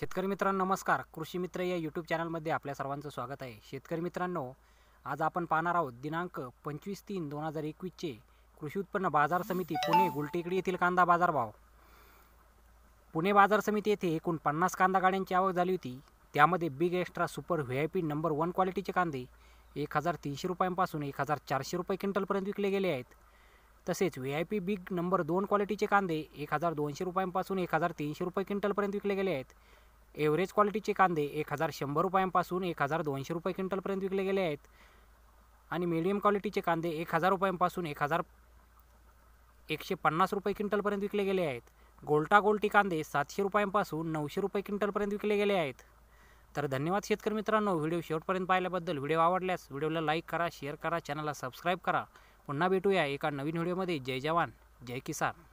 शेतकरी मित्रांनो नमस्कार कृषी मित्र या यूट्यूब चॅनलमध्ये आपल्या सर्वांचं स्वागत आहे शेतकरी मित्रांनो आज आपण पाहणार आहोत दिनांक पंचवीस तीन दोन हजार एकवीसचे कृषी उत्पन्न बाजार समिती पुणे गुलटेकडी येथील कांदा बाजारभाव पुणे बाजार समिती येथे एकूण पन्नास कांदा गाड्यांची आवक झाली होती त्यामध्ये big extra super V I P number one क्वालिटीचे कांदे एक हजार तीनशे रुपयांपासून एक हजार चारशे रुपये क्विंटलपर्यंत विकले गेले आहेत तसेच V I P big number दोन क्वालिटीचे कांदे एक हजार दोनशे रुपयांपासून एक हजार तीनशे रुपये क्विंटलपर्यंत विकले गेले आहेत एव्हरेज क्वालिटीचे कांदे एक हजार शंभर रुपयांपासून एक हजार दोनशे रुपये क्विंटलपर्यंत विकले गेले आहेत आणि मीडियम क्वालिटीचे कांदे एक हजार रुपयांपासून एक हजार एकशे पन्नास रुपये क्विंटलपर्यंत विकले गेले आहेत गोल्टा गोल्टी कांदे सातशे रुपयांपासून नऊशे रुपये क्विंटलपर्यंत विकले गेले आहेत तर धन्यवाद शेतकरी मित्रांनो व्हिडिओ शेवटपर्यंत पाहिल्याबद्दल व्हिडिओ आवडल्यास व्हिडिओला लाईक करा शेअर करा चॅनलला सबस्क्राईब करा पुन्हा भेटूया एका नवीन व्हिडिओमध्ये जय जवान जय किसान